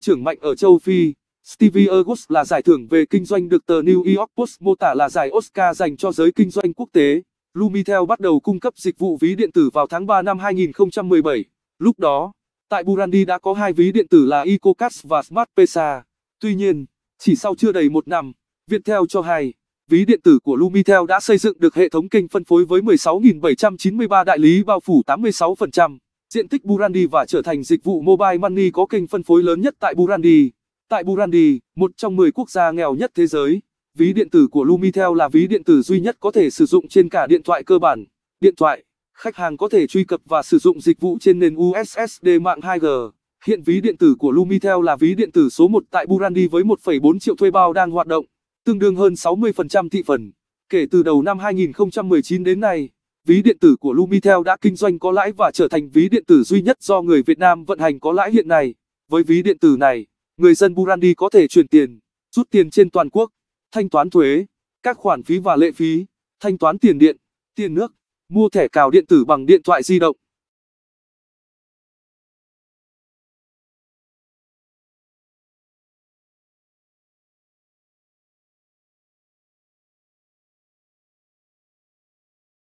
trưởng mạnh ở châu Phi. Stevie August là giải thưởng về kinh doanh được tờ New York Post mô tả là giải Oscar dành cho giới kinh doanh quốc tế. Lumitel bắt đầu cung cấp dịch vụ ví điện tử vào tháng 3 năm 2017. Lúc đó, tại Burundi đã có hai ví điện tử là EcoCash và Smart Pesa. Tuy nhiên, chỉ sau chưa đầy một năm, Viettel cho hay, ví điện tử của Lumitel đã xây dựng được hệ thống kênh phân phối với 16.793 đại lý bao phủ 86% diện tích Burundi và trở thành dịch vụ mobile money có kênh phân phối lớn nhất tại Burundi. Tại Burundi, một trong 10 quốc gia nghèo nhất thế giới, ví điện tử của Lumitel là ví điện tử duy nhất có thể sử dụng trên cả điện thoại cơ bản, điện thoại, khách hàng có thể truy cập và sử dụng dịch vụ trên nền USSD mạng 2G. Hiện ví điện tử của Lumitel là ví điện tử số 1 tại Burundi với 1,4 triệu thuê bao đang hoạt động, tương đương hơn 60% thị phần. Kể từ đầu năm 2019 đến nay, ví điện tử của Lumitel đã kinh doanh có lãi và trở thành ví điện tử duy nhất do người Việt Nam vận hành có lãi hiện nay. Với ví điện tử này, người dân Burundi có thể chuyển tiền, rút tiền trên toàn quốc, thanh toán thuế, các khoản phí và lệ phí, thanh toán tiền điện, tiền nước, mua thẻ cào điện tử bằng điện thoại di động.